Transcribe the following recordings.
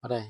ở đây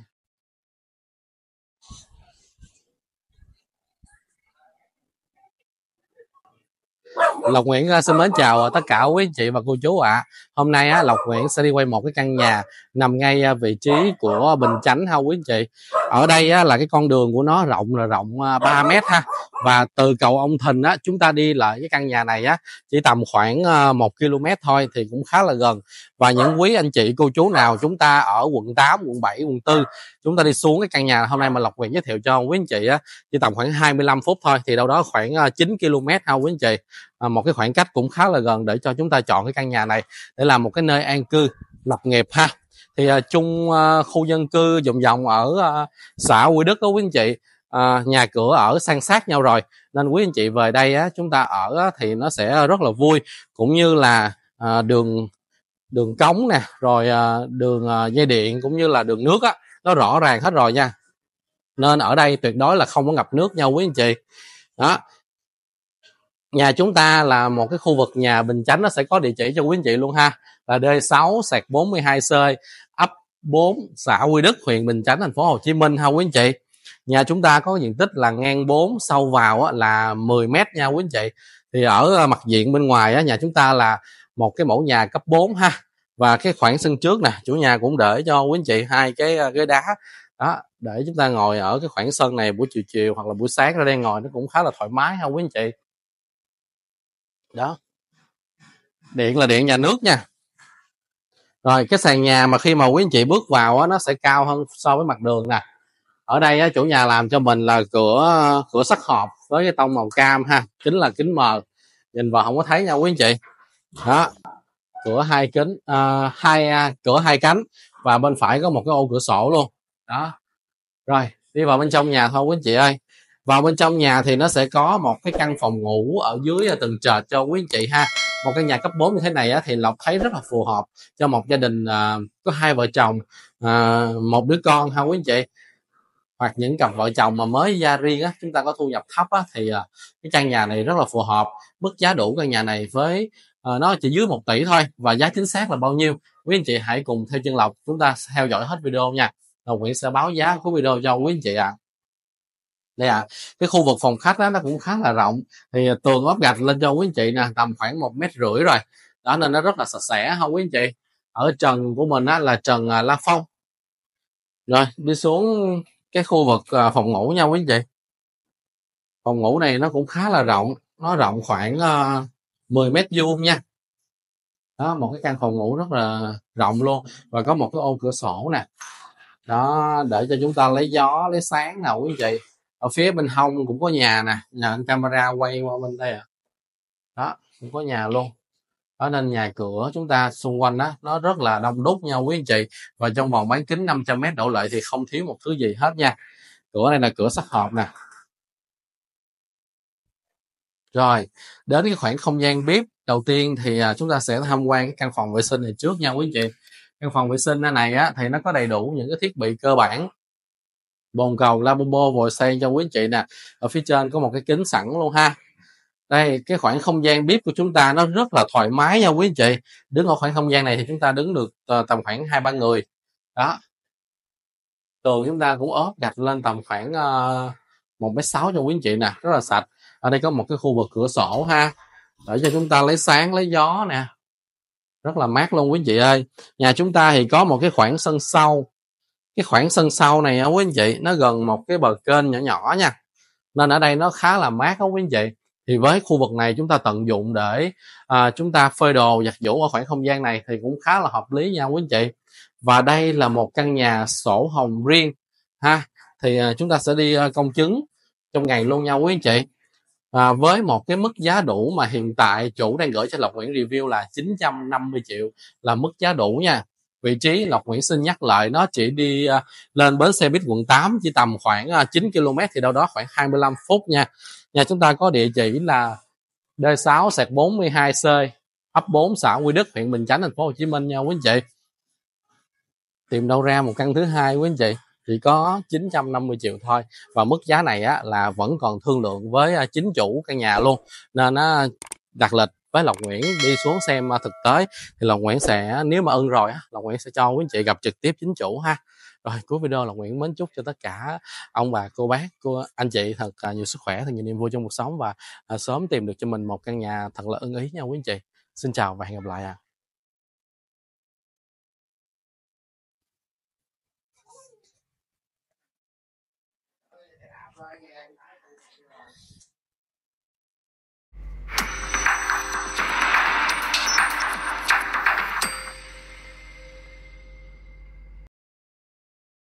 Lộc Nguyễn ờ, xin mến chào ờ, tất cả quý anh chị và cô chú ạ. À. Hôm nay á, Lộc Nguyễn sẽ đi quay một cái căn nhà nằm ngay ờ, vị trí của Bình Chánh ha quý anh chị. Ở đây á, là cái con đường của nó rộng là rộng 3 mét ha. Và từ cầu Ông Thìn á, chúng ta đi lại cái căn nhà này á, chỉ tầm khoảng 1 km thôi thì cũng khá là gần. Và những quý anh chị cô chú nào chúng ta ở quận 8, quận 7, quận 4 chúng ta đi xuống cái căn nhà hôm nay mà Lộc Nguyễn giới thiệu cho quý anh chị á, chỉ tầm khoảng 25 phút thôi thì đâu đó khoảng 9 km ha quý anh chị À, một cái khoảng cách cũng khá là gần để cho chúng ta chọn cái căn nhà này để làm một cái nơi an cư lập nghiệp ha thì uh, chung uh, khu dân cư vòng vòng ở uh, xã Quy Đức đó quý anh chị uh, nhà cửa ở san sát nhau rồi nên quý anh chị về đây á, chúng ta ở á, thì nó sẽ rất là vui cũng như là uh, đường đường cống nè rồi uh, đường uh, dây điện cũng như là đường nước á, nó rõ ràng hết rồi nha nên ở đây tuyệt đối là không có ngập nước nhau quý anh chị đó nhà chúng ta là một cái khu vực nhà Bình Chánh nó sẽ có địa chỉ cho quý anh chị luôn ha là D6 sạc 42 c, ấp 4 xã Quy Đức huyện Bình Chánh thành phố Hồ Chí Minh ha quý anh chị nhà chúng ta có diện tích là ngang 4 sâu vào là 10 mét nha quý anh chị thì ở ờ, mặt diện bên ngoài nhà chúng ta là một cái mẫu nhà cấp 4 ha và cái khoảng sân trước nè chủ nhà cũng để cho quý anh chị hai cái ờ, ghế đá đó để chúng ta ngồi ở cái khoảng sân này buổi chiều chiều hoặc là buổi sáng ra đây ngồi nó cũng khá là thoải mái ha quý anh chị đó điện là điện nhà nước nha rồi cái sàn nhà mà khi mà quý anh chị bước vào á, nó sẽ cao hơn so với mặt đường nè ở đây á, chủ nhà làm cho mình là cửa cửa sắt hộp với cái tông màu cam ha kính là kính mờ nhìn vào không có thấy nha quý anh chị đó cửa hai kính uh, hai uh, cửa hai cánh và bên phải có một cái ô cửa sổ luôn đó rồi đi vào bên trong nhà thôi quý anh chị ơi vào bên trong nhà thì nó sẽ có một cái căn phòng ngủ ở dưới à, từng trệt cho quý anh chị ha một cái nhà cấp 4 như thế này á, thì lộc thấy rất là phù hợp cho một gia đình à, có hai vợ chồng à, một đứa con ha quý anh chị hoặc những cặp vợ chồng mà mới ra riêng á chúng ta có thu nhập thấp á thì à, cái căn nhà này rất là phù hợp mức giá đủ căn nhà này với à, nó chỉ dưới 1 tỷ thôi và giá chính xác là bao nhiêu quý anh chị hãy cùng theo chân lộc chúng ta theo dõi hết video nha lộc nguyễn sẽ báo giá của video cho quý anh chị ạ à đây à cái khu vực phòng khách đó nó cũng khá là rộng thì tường ốp gạch lên cho quý anh chị nè tầm khoảng một mét rưỡi rồi đó nên nó rất là sạch sẽ không quý anh chị ở trần của mình á là trần à, la phong rồi đi xuống cái khu vực à, phòng ngủ nha quý anh chị phòng ngủ này nó cũng khá là rộng nó rộng khoảng à, 10 mét vuông nha đó một cái căn phòng ngủ rất là rộng luôn và có một cái ô cửa sổ nè đó để cho chúng ta lấy gió lấy sáng nào quý anh chị ở phía bên hông cũng có nhà nè nhà anh camera quay qua bên đây à đó cũng có nhà luôn đó nên nhà cửa chúng ta xung quanh đó nó rất là đông đúc nha quý anh chị và trong vòng bán kính 500 mét đổ lại thì không thiếu một thứ gì hết nha cửa này là cửa sắt hộp nè rồi đến cái khoảng không gian bếp đầu tiên thì à, chúng ta sẽ tham quan cái căn phòng vệ sinh này trước nha quý anh chị căn phòng vệ sinh này á thì nó có đầy đủ những cái thiết bị cơ bản bồn cầu lavabo vòi sen cho quý anh chị nè ở phía trên có một cái kính sẵn luôn ha đây cái khoảng không gian bếp của chúng ta nó rất là thoải mái nha quý anh chị đứng ở khoảng không gian này thì chúng ta đứng được ờ, tầm khoảng hai ba người đó tường chúng ta cũng ốp gạch lên tầm khoảng ờ, một mét sáu cho quý anh chị nè rất là sạch ở đây có một cái khu vực cửa sổ ha để cho chúng ta lấy sáng lấy gió nè rất là mát luôn quý anh chị ơi nhà chúng ta thì có một cái khoảng sân sau cái khoảng sân sau này á quý anh chị nó gần một cái bờ kênh nhỏ nhỏ nha nên ở đây nó khá là mát không quý anh chị thì với khu vực này chúng ta tận dụng để à, chúng ta phơi đồ giặt giũ ở khoảng không gian này thì cũng khá là hợp lý nha quý anh chị và đây là một căn nhà sổ hồng riêng ha thì à, chúng ta sẽ đi à, công chứng trong ngày luôn nha quý anh chị à, với một cái mức giá đủ mà hiện tại chủ đang gửi cho Lộc Nguyễn review là 950 triệu là mức giá đủ nha vị trí Lộc Nguyễn xin nhắc lại nó chỉ đi uh, lên bến xe buýt quận 8 chỉ tầm khoảng uh, 9 km thì đâu đó khoảng 25 phút nha nhà chúng ta có địa chỉ là D6 sạc 42C ấp 4 xã Quy Đức huyện Bình Chánh thành phố Hồ Chí Minh nha quý anh chị tìm đâu ra một căn thứ hai quý anh chị chỉ có 950 triệu thôi và mức giá này á, là vẫn còn thương lượng với à, chính chủ căn nhà luôn nên nó à, đặt lịch với Lộc Nguyễn đi xuống xem à, thực tế thì Lộc Nguyễn sẽ nếu mà ưng rồi á Lộc Nguyễn sẽ cho quý anh chị gặp trực tiếp chính chủ ha rồi cuối video Lộc Nguyễn mến chúc cho tất cả ông bà cô bác cô anh chị thật à, nhiều sức khỏe thật nhiều niềm vui trong cuộc sống và à, sớm tìm được cho mình một căn nhà thật là ưng ý nha quý anh chị xin chào và hẹn gặp lại ạ à.